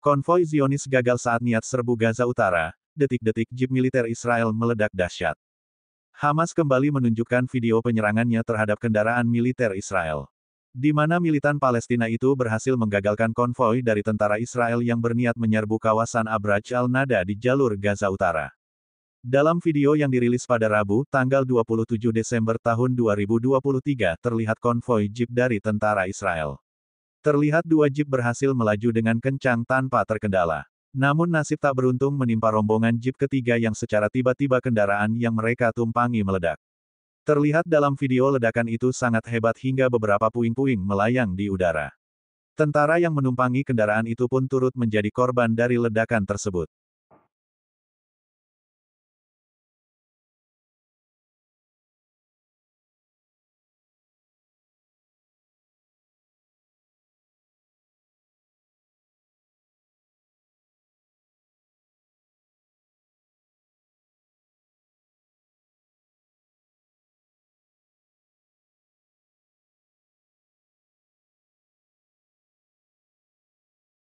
Konvoi Zionis gagal saat niat serbu Gaza Utara, detik-detik jeep militer Israel meledak dahsyat. Hamas kembali menunjukkan video penyerangannya terhadap kendaraan militer Israel. Di mana militan Palestina itu berhasil menggagalkan konvoi dari tentara Israel yang berniat menyerbu kawasan Abraj al-Nada di jalur Gaza Utara. Dalam video yang dirilis pada Rabu, tanggal 27 Desember tahun 2023, terlihat konvoi jeep dari tentara Israel. Terlihat dua jeep berhasil melaju dengan kencang tanpa terkendala. Namun nasib tak beruntung menimpa rombongan jeep ketiga yang secara tiba-tiba kendaraan yang mereka tumpangi meledak. Terlihat dalam video ledakan itu sangat hebat hingga beberapa puing-puing melayang di udara. Tentara yang menumpangi kendaraan itu pun turut menjadi korban dari ledakan tersebut.